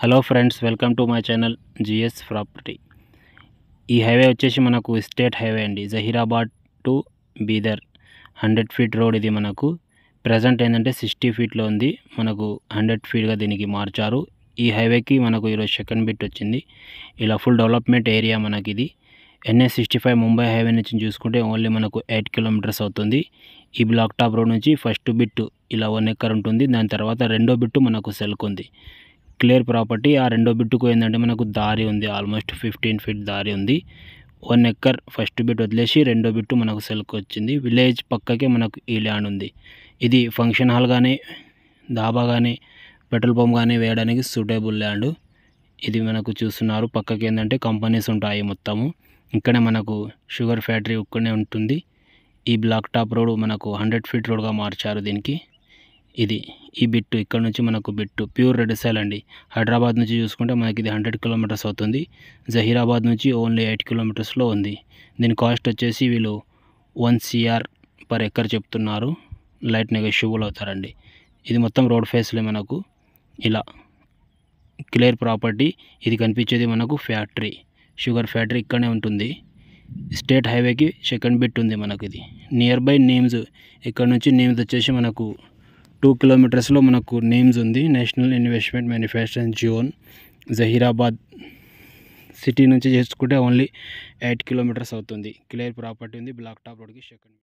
hello friends welcome to my channel GS property ఈ highway వచ్చేసి మనకు స్టేట్ హైవే అండి Zaheerabad to Bidar hundred feet road ఇది మనకు ప్రజెంట్ ఏంటంటే సిక్స్టీ ఫీట్లో ఉంది మనకు హండ్రెడ్ ఫీట్గా దీనికి మార్చారు ఈ హైవేకి మనకు ఈరోజు సెకండ్ బిట్ వచ్చింది ఇలా ఫుల్ డెవలప్మెంట్ ఏరియా మనకి ఇది NA sixty five Mumbai highway నుంచి చూసుకుంటే ఓన్లీ మనకు ఎయిట్ కిలోమీటర్స్ అవుతుంది ఈ బ్లాక్ టాప్ రోడ్ నుంచి ఫస్ట్ బిట్టు ఇలా వన్ ఎక్కర్ ఉంటుంది దాని తర్వాత రెండో బిట్టు మనకు సెల్క్ ఉంది క్లియర్ ప్రాపర్టీ ఆ రెండో బిట్టుకు ఏంటంటే మనకు దారి ఉంది ఆల్మోస్ట్ ఫిఫ్టీన్ ఫీట్ దారి ఉంది వన్ ఎక్కర్ ఫస్ట్ బిట్ వదిలేసి రెండో బిట్టు మనకు సెల్కి వచ్చింది విలేజ్ పక్కకే మనకు ఈ ల్యాండ్ ఉంది ఇది ఫంక్షన్ హాల్ కానీ దాబా కానీ పెట్రోల్ పంప్ కానీ వేయడానికి సూటబుల్ ల్యాండ్ ఇది మనకు చూస్తున్నారు పక్కకి ఏంటంటే కంపెనీస్ ఉంటాయి మొత్తము ఇక్కడే మనకు షుగర్ ఫ్యాక్టరీ ఇక్కడనే ఉంటుంది ఈ బ్లాక్ టాప్ రోడ్ మనకు హండ్రెడ్ ఫీట్ రోడ్గా మార్చారు దీనికి ఇది ఈ బిట్టు ఇక్కడ నుంచి మనకు బిట్టు ప్యూర్ రెడ్ సెల్ అండి హైదరాబాద్ నుంచి చూసుకుంటే మనకి ఇది హండ్రెడ్ కిలోమీటర్స్ అవుతుంది జహీరాబాద్ నుంచి ఓన్లీ ఎయిట్ కిలోమీటర్స్లో ఉంది దీని కాస్ట్ వచ్చేసి వీళ్ళు వన్ సిఆర్ పర్ ఎక్కర్ చెప్తున్నారు లైట్ నెగోషియబుల్ అవుతారండి ఇది మొత్తం రోడ్ ఫేస్లే మనకు ఇలా క్లియర్ ప్రాపర్టీ ఇది కనిపించేది మనకు ఫ్యాక్టరీ షుగర్ ఫ్యాక్టరీ ఇక్కడనే ఉంటుంది స్టేట్ హైవేకి సెకండ్ బిట్ ఉంది మనకు ఇది నియర్ బై నేమ్స్ ఇక్కడ నుంచి నేమ్స్ వచ్చేసి మనకు టూ కిలోమీటర్స్లో మనకు నేమ్స్ ఉంది national investment manufacturing zone Zaheerabad city నుంచి చేసుకుంటే ఓన్లీ ఎయిట్ కిలోమీటర్స్ అవుతుంది క్లియర్ ప్రాపర్టీ ఉంది బ్లాక్ టాప్ రోడ్కి సెకండ్